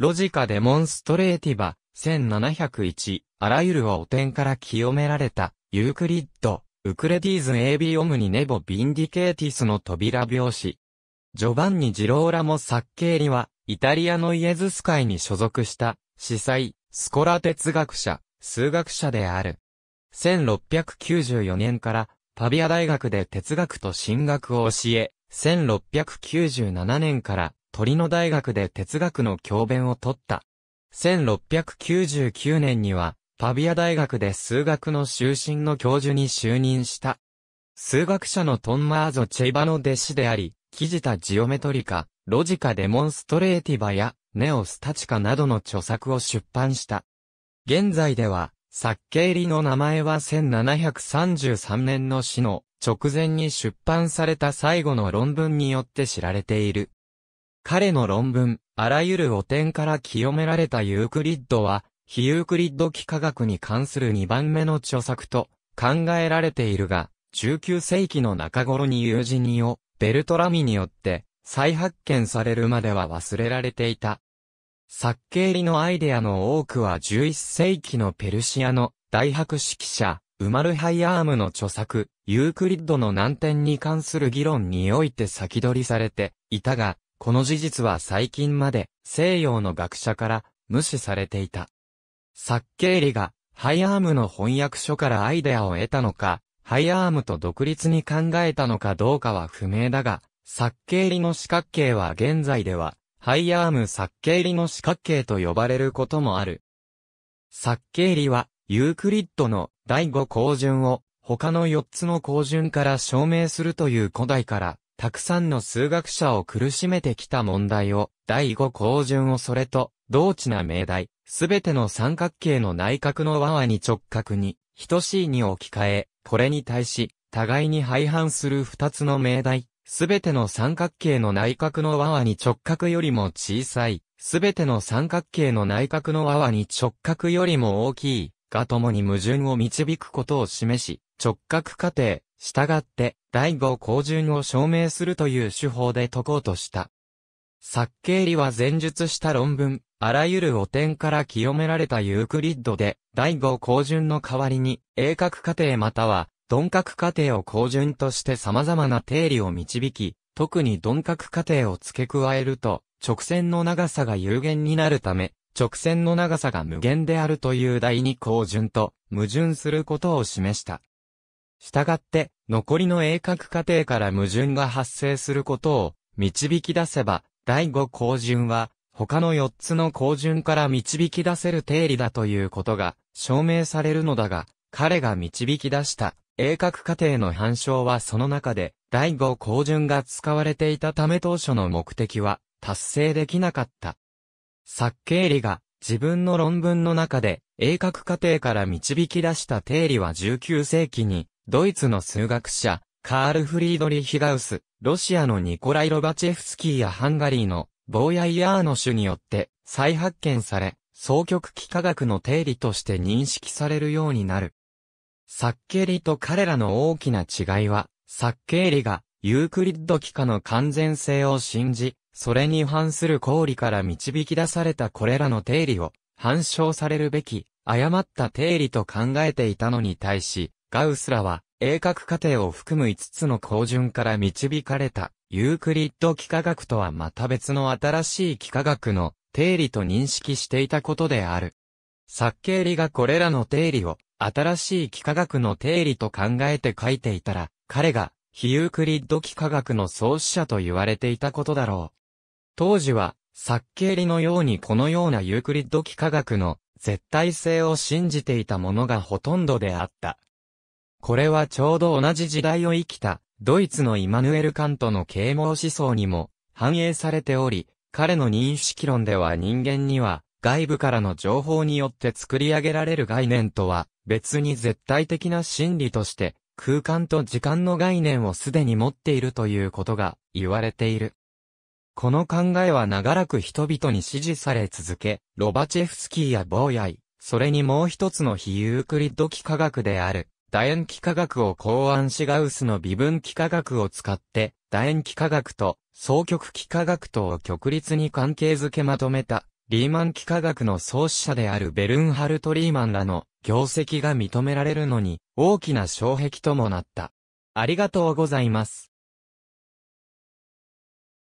ロジカ・デモンストレーティバ、1701、あらゆるを汚点から清められた、ユークリッド、ウクレディーズ AB オムニネボ・ヴィンディケーティスの扉拍子。ジョバンニ・ジローラモ・サッケーリは、イタリアのイエズス会に所属した、司祭、スコラ哲学者、数学者である。1694年から、パビア大学で哲学と進学を教え、1697年から、鳥の大学で哲学の教鞭を取った。1699年には、パビア大学で数学の終身の教授に就任した。数学者のトンマーゾ・チェイバの弟子であり、キジタジオメトリカ、ロジカ・デモンストレーティバや、ネオスタチカなどの著作を出版した。現在では、サッケーリの名前は1733年の死の直前に出版された最後の論文によって知られている。彼の論文、あらゆる汚点から清められたユークリッドは、非ユークリッド幾何学に関する2番目の著作と考えられているが、19世紀の中頃にージにオ、ベルトラミによって再発見されるまでは忘れられていた。作形理のアイデアの多くは11世紀のペルシアの大博識者、ウマルハイアームの著作、ユークリッドの難点に関する議論において先取りされていたが、この事実は最近まで西洋の学者から無視されていた。サッケーリがハイアームの翻訳書からアイデアを得たのか、ハイアームと独立に考えたのかどうかは不明だが、サッケーリの四角形は現在では、ハイアームサッケーリの四角形と呼ばれることもある。サッケーリは、ユークリッドの第5項順を他の4つの項順から証明するという古代からたくさんの数学者を苦しめてきた問題を、第五項順をそれと、同値な命題、すべての三角形の内角の和和に直角に、等しいに置き換え、これに対し、互いに排反する二つの命題、すべての三角形の内角の和和に直角よりも小さい、すべての三角形の内角の和和に直角よりも大きい、が共に矛盾を導くことを示し、直角過程、従って、第五後順を証明するという手法で解こうとした。作経理は前述した論文、あらゆる汚点から清められたユークリッドで、第五後順の代わりに、鋭角過程または、鈍角過程を後順として様々な定理を導き、特に鈍角過程を付け加えると、直線の長さが有限になるため、直線の長さが無限であるという第二後順と矛盾することを示した。したがって、残りの鋭角過程から矛盾が発生することを導き出せば、第五項順は、他の四つの項順から導き出せる定理だということが証明されるのだが、彼が導き出した鋭角過程の反証はその中で、第五項順が使われていたため当初の目的は達成できなかった。作経理が自分の論文の中で鋭角過程から導き出した定理は19世紀にドイツの数学者、カール・フリードリヒ・ガウス、ロシアのニコライ・ロバチェフスキーやハンガリーのボーヤイヤーノ種によって再発見され、双極幾何学の定理として認識されるようになる。サッケリと彼らの大きな違いは、サッケリがユークリッド幾何の完全性を信じ、それに反する公理から導き出されたこれらの定理を、反証されるべき、誤った定理と考えていたのに対し、ガウスらは、鋭角過程を含む5つの高順から導かれた、ユークリッド幾何学とはまた別の新しい幾何学の定理と認識していたことである。サッケーリがこれらの定理を、新しい幾何学の定理と考えて書いていたら、彼が、非ユークリッド幾何学の創始者と言われていたことだろう。当時は、サッケーリのようにこのようなユークリッド幾何学の絶対性を信じていたものがほとんどであった。これはちょうど同じ時代を生きた、ドイツのイマヌエル・カントの啓蒙思想にも反映されており、彼の認識論では人間には外部からの情報によって作り上げられる概念とは別に絶対的な真理として空間と時間の概念をすでに持っているということが言われている。この考えは長らく人々に支持され続け、ロバチェフスキーやボーヤイ、それにもう一つの非ユークリッド幾何学である楕円幾何学を考案しガウスの微分幾何学を使って、楕円幾何学と双極幾何学とを極率に関係づけまとめた、リーマン幾何学の創始者であるベルンハルト・リーマンらの業績が認められるのに大きな障壁ともなった。ありがとうございます。